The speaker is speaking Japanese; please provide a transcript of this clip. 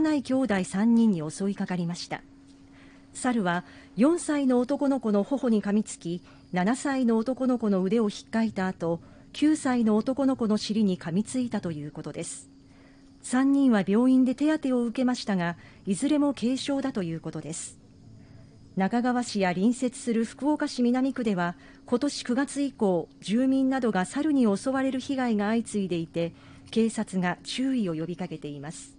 ない兄弟3人に襲いかかりました猿は4歳の男の子の頬に噛みつき7歳の男の子の腕をひっかいた後9歳の男の子の尻に噛みついたということです3人は病院で手当てを受けましたがいずれも軽傷だということです中川市や隣接する福岡市南区では今年9月以降住民などが猿に襲われる被害が相次いでいて警察が注意を呼びかけています